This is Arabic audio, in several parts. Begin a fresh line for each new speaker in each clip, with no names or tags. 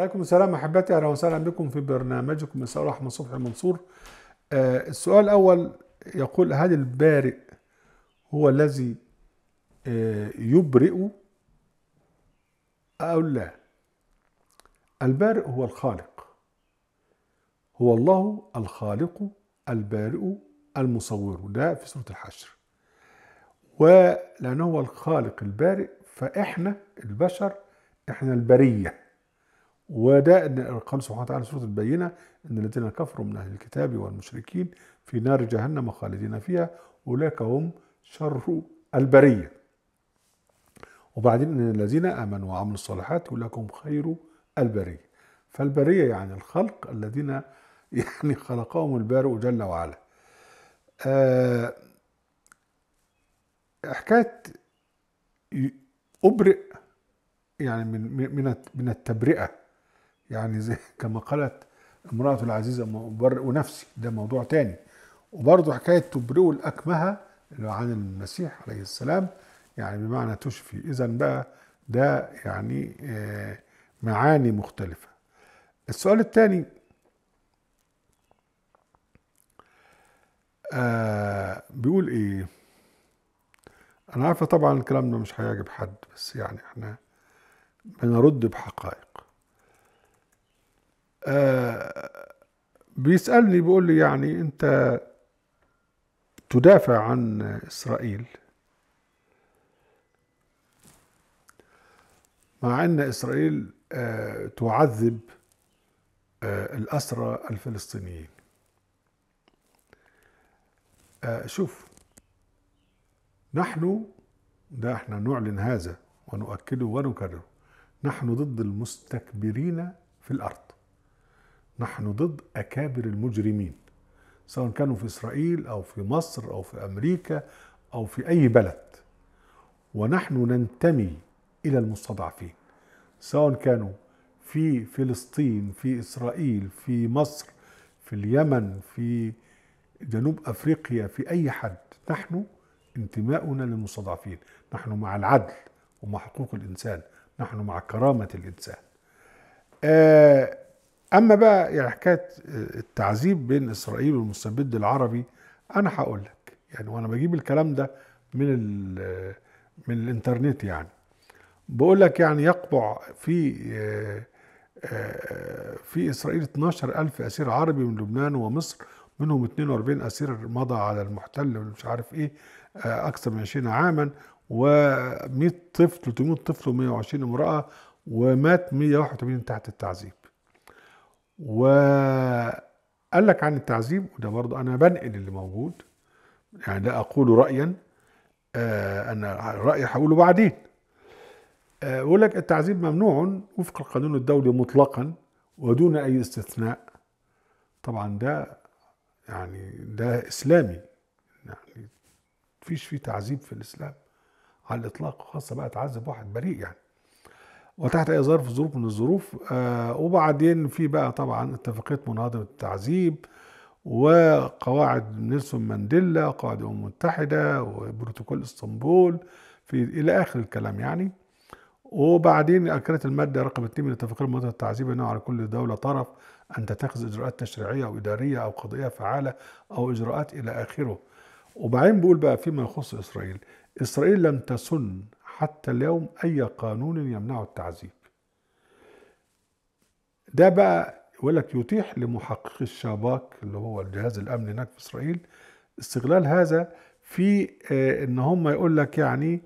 عليكم السلام احبتي اهلا وسهلا بكم في برنامجكم مساء احمد صبحي المنصور آه السؤال الاول يقول هل البارئ هو الذي آه يبرئ او لا البارئ هو الخالق هو الله الخالق البارئ المصور ده في سوره الحشر ولأنه هو الخالق البارئ فإحنا البشر إحنا البرية وده ان قال سبحانه وتعالى في سوره البينه ان الذين كفروا من اهل الكتاب والمشركين في نار جهنم خالدين فيها اولئك هم شر البريه. وبعدين ان الذين امنوا وعملوا الصالحات اولئك هم خير البريه. فالبريه يعني الخلق الذين يعني خلقهم البارئ جل وعلا. آه، حكايه أبرئ يعني من من من التبرئة يعني زي كما قالت امرأة العزيزة أبرئ ونفسي ده موضوع تاني وبرضه حكاية تبرئ الأكمهة عن المسيح عليه السلام يعني بمعنى تشفي إذا بقى ده يعني آه، معاني مختلفة السؤال الثاني آه، بيقول ايه انا عارفه طبعا الكلام ده مش هيعجب حد بس يعني احنا بنرد بحقائق آه، بيسألني بيقول لي يعني أنت تدافع عن إسرائيل مع أن إسرائيل آه، تعذب آه، الأسرى الفلسطينيين شوف نحن ده احنا نعلن هذا ونؤكده ونكرره نحن ضد المستكبرين في الأرض نحن ضد أكابر المجرمين سواء كانوا في إسرائيل أو في مصر أو في أمريكا أو في أي بلد ونحن ننتمي إلى المستضعفين سواء كانوا في فلسطين في إسرائيل في مصر في اليمن في جنوب أفريقيا في أي حد نحن انتماؤنا للمستضعفين نحن مع العدل ومع حقوق الإنسان نحن مع كرامة الإنسان آه اما بقى يعني حكايه التعذيب بين اسرائيل والمستبد العربي انا هقول لك يعني وانا بجيب الكلام ده من من الانترنت يعني بقول لك يعني يقبع في في اسرائيل 12000 اسير عربي من لبنان ومصر منهم 42 اسير مضى على المحتل مش عارف ايه اكثر من 20 عاما و100 طفل 300 طفل و120 امراه ومات 181 تحت التعذيب وقال لك عن التعذيب وده برضه انا بنقل اللي موجود يعني لا اقول رايا آه انا رايي هقوله بعدين آه لك التعذيب ممنوع وفق القانون الدولي مطلقا ودون اي استثناء طبعا ده يعني ده اسلامي يعني فيش فيه تعذيب في الاسلام على الاطلاق خاصه بقى تعذب واحد بريء يعني وتحت اي ظرف ظروف من الظروف آه وبعدين في بقى طبعا اتفاقيه مناهضه التعذيب وقواعد نيلسون مانديلا وقواعد الامم المتحده وبروتوكول اسطنبول في الى اخر الكلام يعني وبعدين اكدت الماده رقم 2 من اتفاقيه مناهضه التعذيب انه على كل دوله طرف ان تتخذ اجراءات تشريعيه او اداريه او قضائيه فعاله او اجراءات الى اخره وبعدين بيقول بقى فيما يخص اسرائيل اسرائيل لم تسن حتى اليوم أي قانون يمنع التعذيب ده بقى يقول لك يتيح لمحقق الشباك اللي هو الجهاز الأمني هناك في إسرائيل استغلال هذا في آه، إن هم يقول لك يعني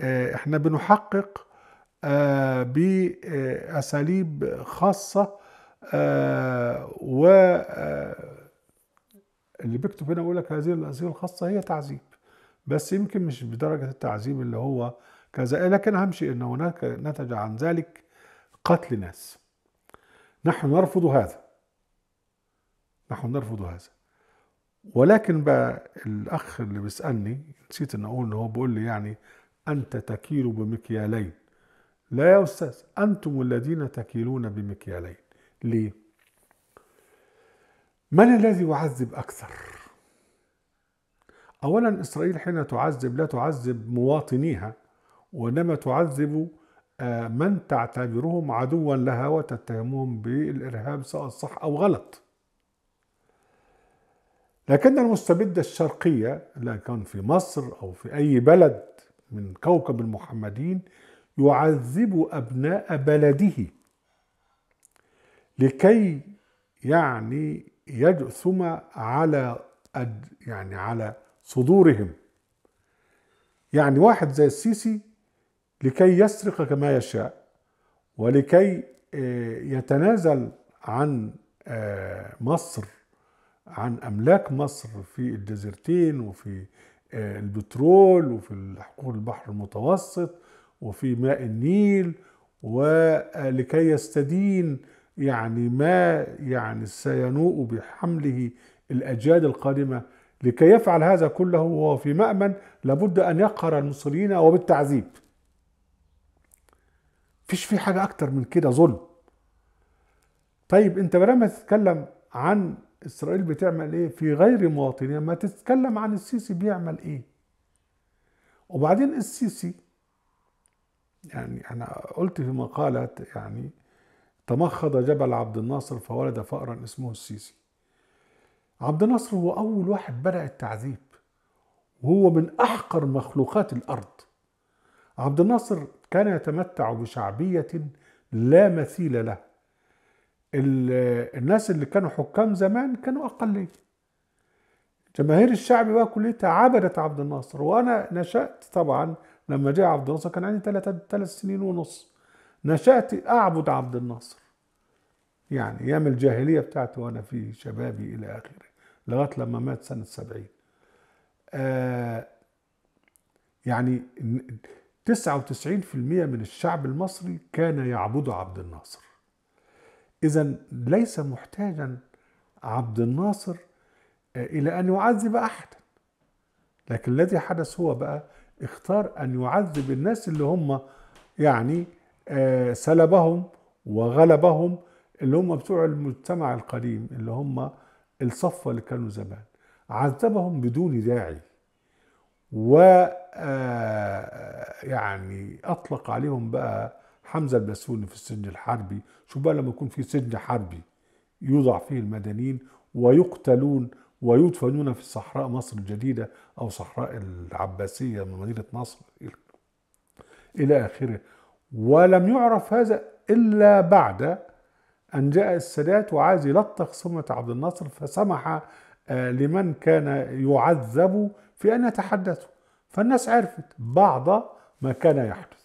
آه، إحنا بنحقق آه، بأساليب خاصة و اللي بيكتب هنا يقول لك هذه الأساليب الخاصة هي تعذيب بس يمكن مش بدرجة التعذيب اللي هو كذا لكن أهم شيء أن هناك نتج عن ذلك قتل ناس نحن نرفض هذا نحن نرفض هذا ولكن بقى الأخ اللي بيسألني نسيت أن أقول إن هو بيقول لي يعني أنت تكيل بمكيالين لا يا أستاذ أنتم الذين تكيلون بمكيالين ليه؟ من الذي يعذب أكثر؟ أولا إسرائيل حين تعذب لا تعذب مواطنيها وإنما تعذب آه، من تعتبرهم عدوا لها وتتهمهم بالإرهاب سواء صح أو غلط لكن المستبدة الشرقية لا كان في مصر أو في أي بلد من كوكب المحمدين يعذب أبناء بلده لكي يعني يجثم على يعني على صدورهم يعني واحد زي السيسي لكي يسرق كما يشاء ولكي آه، يتنازل عن آه، مصر عن املاك مصر في الجزيرتين وفي آه، البترول وفي حقوق البحر المتوسط وفي ماء النيل ولكي يستدين يعني ما يعني سينوء بحمله الاجيال القادمه لكي يفعل هذا كله وهو في مامن لابد ان يقهر المصريين وبالتعذيب مفيش في حاجه اكتر من كده ظلم طيب انت لما تتكلم عن اسرائيل بتعمل ايه في غير مواطنيها يعني ما تتكلم عن السيسي بيعمل ايه وبعدين السيسي يعني انا قلت في مقاله يعني تمخض جبل عبد الناصر فولد فأرا اسمه السيسي عبد الناصر هو أول واحد بدأ التعذيب وهو من أحقر مخلوقات الأرض عبد الناصر كان يتمتع بشعبية لا مثيل له الناس اللي كانوا حكام زمان كانوا أقلية جماهير الشعب بقى كلها عبدت عبد الناصر وأنا نشأت طبعا لما جاء عبد الناصر كان عندي ثلاث سنين ونص نشأت أعبد عبد الناصر يعني أيام الجاهلية بتاعته وأنا في شبابي إلى آخره لغاية لما مات سنة سبعين آه يعني 99% من الشعب المصري كان يعبد عبد الناصر إذا ليس محتاجا عبد الناصر آه، إلى أن يعذب أحدا لكن الذي حدث هو بقى اختار أن يعذب الناس اللي هم يعني آه، سلبهم وغلبهم اللي هم بتوع المجتمع القديم اللي هم الصفة اللي كانوا زمان عذبهم بدون داعي و آه، يعني اطلق عليهم بقى حمزه البسوني في السجن الحربي شو بقى لما يكون في سجن حربي يوضع فيه المدنيين ويقتلون ويدفنون في صحراء مصر الجديدة أو صحراء العباسية من مدينة نصر إلى آخره ولم يعرف هذا إلا بعد أن جاء السادات وعايز يلطخ سمة عبد الناصر فسمح آه، لمن كان يعذب في أن يتحدثوا فالناس عرفت بعض ما كان يحدث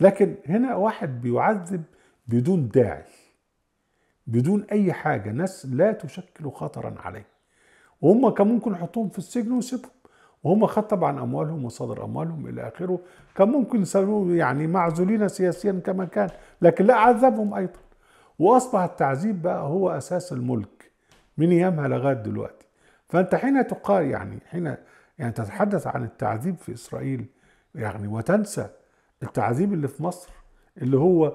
لكن هنا واحد بيعذب بدون داعي بدون اي حاجه ناس لا تشكل خطرا عليه وهم كان ممكن يحطوهم في السجن ويسيبهم وهم خد طبعا اموالهم وصدر اموالهم الى اخره كان ممكن يسالوه يعني معزولين سياسيا كما كان لكن لا عذبهم ايضا واصبح التعذيب بقى هو اساس الملك من ايامها لغايه دلوقتي فانت حين تقال يعني حين يعني تتحدث عن التعذيب في إسرائيل يعني وتنسى التعذيب اللي في مصر اللي هو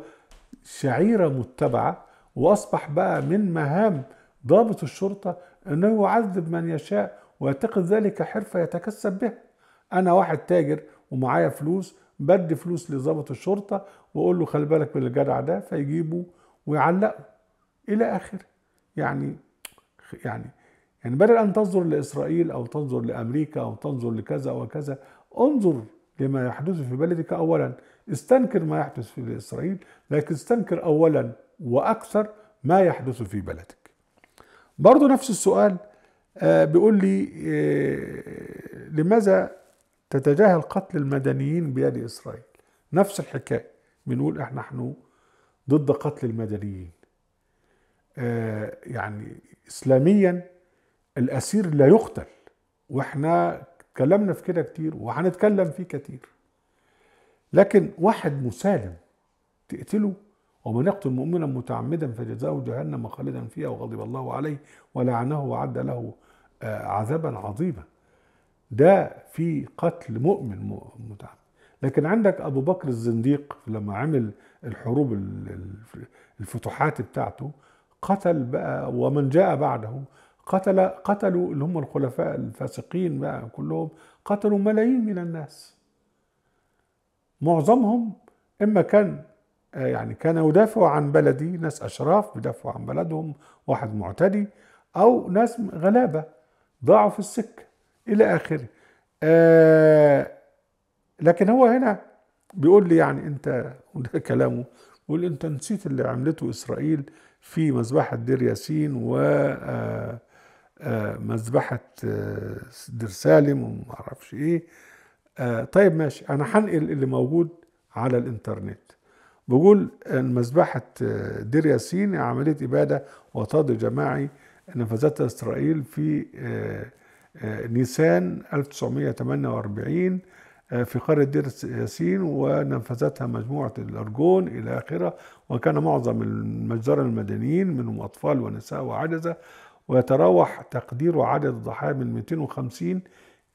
شعيرة متبعة وأصبح بقى من مهام ضابط الشرطة أنه يعذب من يشاء ويعتقد ذلك حرفة يتكسب بها أنا واحد تاجر ومعايا فلوس بدي فلوس لضابط الشرطة وأقول له خلي بالك من الجدع ده فيجيبه ويعلقه إلى آخره يعني يعني يعني بدل أن تنظر لإسرائيل أو تنظر لأمريكا أو تنظر لكذا وكذا انظر لما يحدث في بلدك أولا استنكر ما يحدث في إسرائيل لكن استنكر أولا وأكثر ما يحدث في بلدك برضو نفس السؤال آه، بيقول لي آه، لماذا تتجاهل قتل المدنيين بيد إسرائيل نفس الحكاية بنقول احنا نحن ضد قتل المدنيين آه، يعني إسلاميا الاسير لا يقتل واحنا اتكلمنا في كده كتير وهنتكلم فيه كتير لكن واحد مسالم تقتله ومن يقتل مؤمنا متعمدا فجزاؤه جهنم خالدا فيها وغضب الله عليه ولعنه وعد له آه، عذابا عظيما ده في قتل مؤمن متعمد لكن عندك ابو بكر الزنديق لما عمل الحروب الفتوحات بتاعته قتل بقى ومن جاء بعده قتل قتلوا اللي هم الخلفاء الفاسقين بقى كلهم قتلوا ملايين من الناس معظمهم اما كان آه، يعني كان يدافع عن بلدي ناس اشراف بيدافعوا عن بلدهم واحد معتدي او ناس غلابه ضاعوا في السكه الى اخره آه، لكن هو هنا بيقول لي يعني انت وده كلامه بيقول انت نسيت اللي عملته اسرائيل في مذبحه دير ياسين و آه آه، مذبحه آه، دير سالم وما اعرفش ايه آه، طيب ماشي انا هنقل اللي موجود على الانترنت بقول ان مذبحه دير ياسين عمليه اباده وطرد جماعي نفذتها اسرائيل في نيسان 1948 في قرية دير ياسين ونفذتها مجموعة الأرجون إلى آخره وكان معظم المجزرة المدنيين منهم أطفال ونساء وعجزة ويتراوح تقدير عدد الضحايا من 250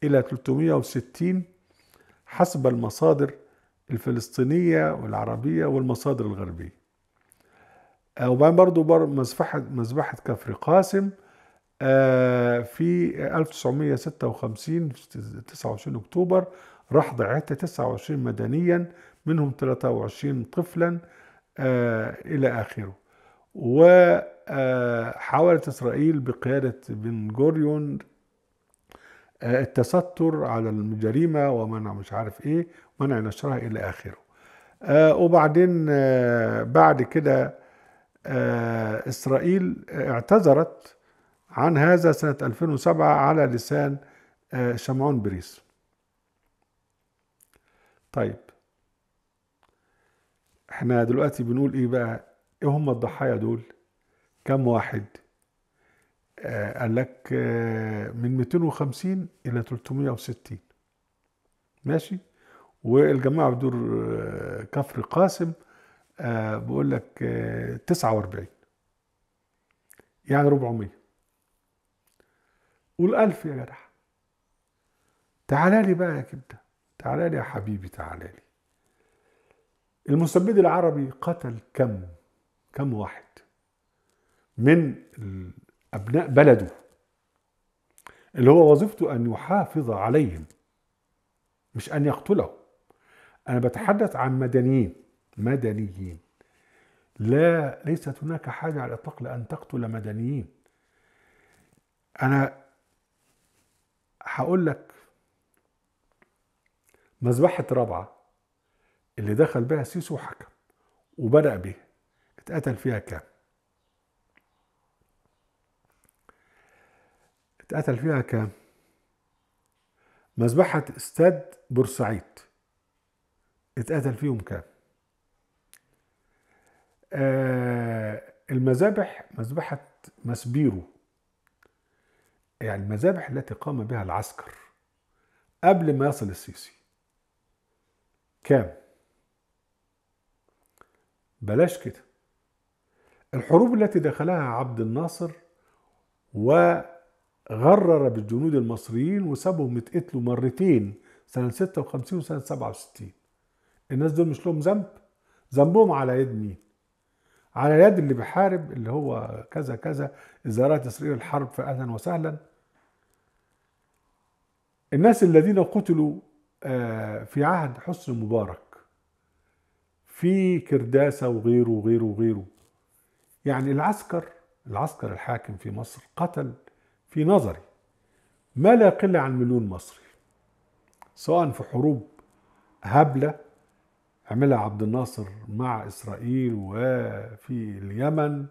إلى 360 حسب المصادر الفلسطينية والعربية والمصادر الغربية آه، وبعدين برضو بر مذبحة مذبحة كفر قاسم آه، في 1956 29 أكتوبر راح ضعت 29 مدنيا منهم 23 طفلا آه، إلى آخره وحاولت إسرائيل بقيادة بن جوريون آه، التستر على الجريمة ومنع مش عارف إيه منع نشرها إلى آخره آه، وبعدين آه، بعد كده إسرائيل اعتذرت عن هذا سنة 2007 على لسان شمعون بريس طيب احنا دلوقتي بنقول ايه بقى ايه هم الضحايا دول كم واحد آه، قال لك آه، من 250 الى 360 ماشي والجماعه بدور آه، كفر قاسم بقول لك 49 يعني 400 قول 1000 يا جدع تعالى لي بقى يا كبده تعالى لي يا حبيبي تعالى لي المستبد العربي قتل كم كم واحد من أبناء بلده اللي هو وظيفته أن يحافظ عليهم مش أن يقتلهم أنا بتحدث عن مدنيين مدنيين لا ليست هناك حاجة على الإطلاق لأن تقتل مدنيين أنا هقول لك مذبحة رابعة اللي دخل بها سيسو حكم وبدأ به اتقتل فيها كام اتقتل فيها كام مذبحة استاد بورسعيد اتقتل فيهم كام آه المذابح مذبحة مسبيرو يعني المذابح التي قام بها العسكر قبل ما يصل السيسي كام بلاش كده الحروب التي دخلها عبد الناصر وغرر بالجنود المصريين وسابهم يتقتلوا مرتين سنة 56 وسنة 67 الناس دول مش لهم ذنب ذنبهم على يد مين على يد اللي بيحارب اللي هو كذا كذا إذا رأى إسرائيل الحرب فأهلا وسهلا الناس الذين قتلوا آه، في عهد حسن مبارك في كرداسة وغيره وغيره وغيره يعني العسكر العسكر الحاكم في مصر قتل في نظري ما لا يقل عن مليون مصري سواء في حروب هبله عملها عبد الناصر مع اسرائيل وفي اليمن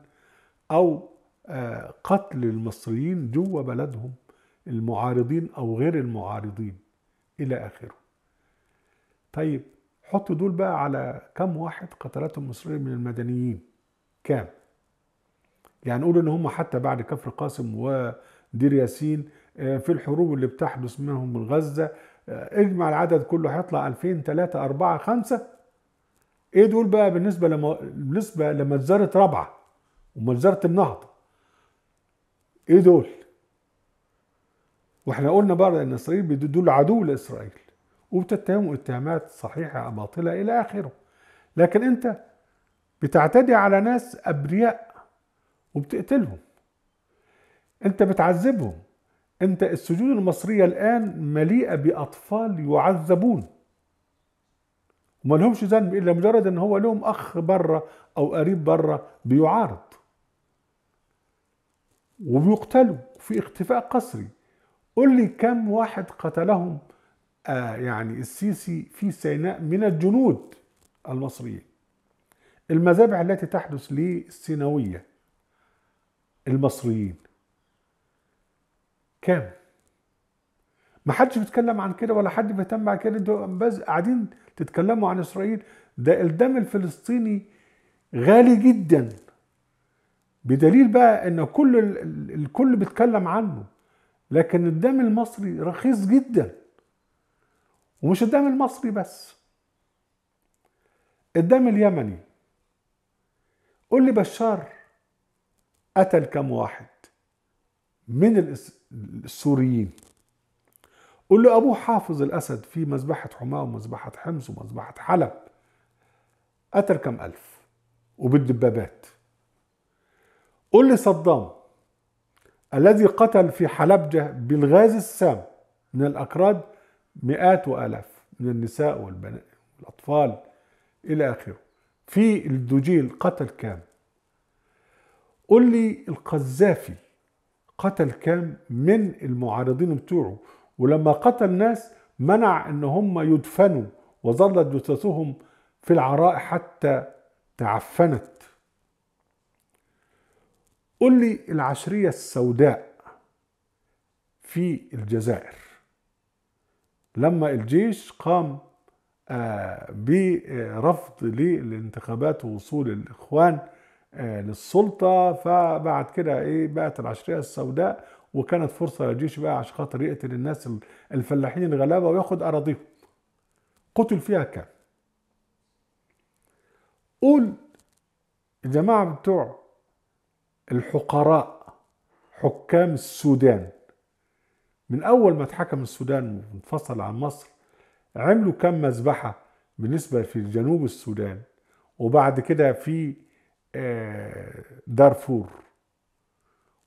او آه، قتل المصريين جوه بلدهم المعارضين او غير المعارضين الى اخره طيب حط دول بقى على كم واحد قتلتهم مصريين من المدنيين كام يعني قولوا ان هم حتى بعد كفر قاسم ودير ياسين آه، في الحروب اللي بتحدث منهم من غزه آه، اجمع العدد كله هيطلع 2000 3 4 5 ايه دول بقى بالنسبه لما بالنسبه لمجزره رابعه ومجزره النهضه ايه دول؟ واحنا قلنا برضه ان اسرائيل دول عدو لاسرائيل وبتتهموا اتهامات صحيحه باطله الى اخره لكن انت بتعتدي على ناس ابرياء وبتقتلهم انت بتعذبهم انت السجون المصرية الآن مليئة بأطفال يعذبون وما لهمش ذنب إلا مجرد ان هو لهم أخ بره أو قريب بره بيعارض وبيقتلوا في اختفاء قسري قل لي كم واحد قتلهم آه يعني السيسي في سيناء من الجنود المصريين المذابح التي تحدث للسنويه المصريين كام ما حدش بيتكلم عن كده ولا حد بيهتم عن كده انتوا بس قاعدين تتكلموا عن اسرائيل ده الدم الفلسطيني غالي جدا بدليل بقى ان كل الكل بيتكلم عنه لكن الدم المصري رخيص جدا ومش الدم المصري بس الدم اليمني قول لي بشار قتل كم واحد من السوريين قل له ابوه حافظ الاسد في مذبحه حماه ومذبحه حمص ومذبحه حلب قتل كم الف وبالدبابات قل لي صدام الذي قتل في حلبجه بالغاز السام من الاكراد مئات والاف من النساء والبنات والاطفال الى اخره في الدجيل قتل كام قول لي القذافي قتل كام من المعارضين بتوعه ولما قتل ناس منع ان هم يدفنوا وظلت جثثهم في العراء حتى تعفنت قل لي العشرية السوداء في الجزائر لما الجيش قام آه، برفض للانتخابات ووصول الإخوان آه، للسلطه فبعد كده ايه بقت العشريه السوداء وكانت فرصه للجيش بقى عشان خاطر يقتل الناس الفلاحين الغلابه وياخد اراضيهم قتل فيها كام قول الجماعه بتوع الحقراء حكام السودان من اول ما اتحكم السودان وانفصل عن مصر عملوا كم مذبحه بالنسبه في جنوب السودان وبعد كده في آه، دارفور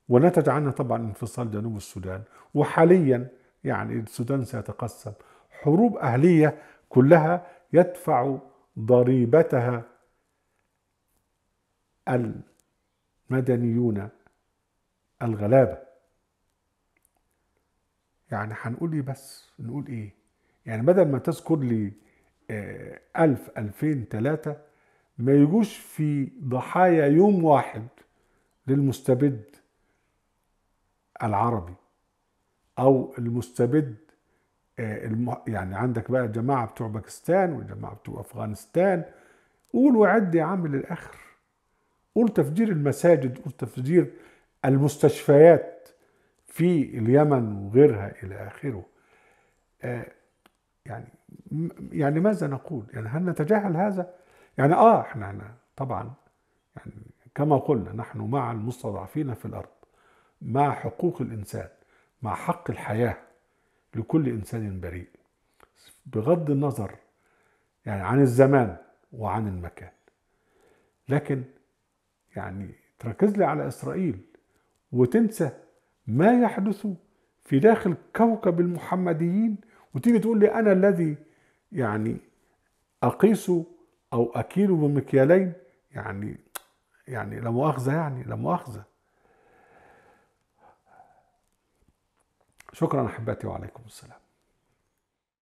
ونتج عنها طبعا انفصال جنوب السودان وحاليا يعني السودان سيتقسم حروب أهلية كلها يدفع ضريبتها المدنيون الغلابة يعني هنقول ايه بس نقول ايه يعني بدل ما تذكر لي آه، ألف ألفين ثلاثة ما يجوش في ضحايا يوم واحد للمستبد العربي او المستبد آه، يعني عندك بقى الجماعه بتوع باكستان والجماعه بتوع افغانستان قول وعد يا عم للاخر قول تفجير المساجد قول تفجير المستشفيات في اليمن وغيرها الى اخره آه، يعني يعني ماذا نقول يعني هل نتجاهل هذا يعني اه احنا هنا طبعا يعني كما قلنا نحن مع المستضعفين في الارض مع حقوق الانسان مع حق الحياه لكل انسان بريء بغض النظر يعني عن الزمان وعن المكان لكن يعني تركز لي على اسرائيل وتنسى ما يحدث في داخل كوكب المحمديين وتيجي تقول لي انا الذي يعني اقيس او اكيل بمكيالين يعني يعني لا مؤاخذه يعني لا مؤاخذه شكرا احبتي وعليكم السلام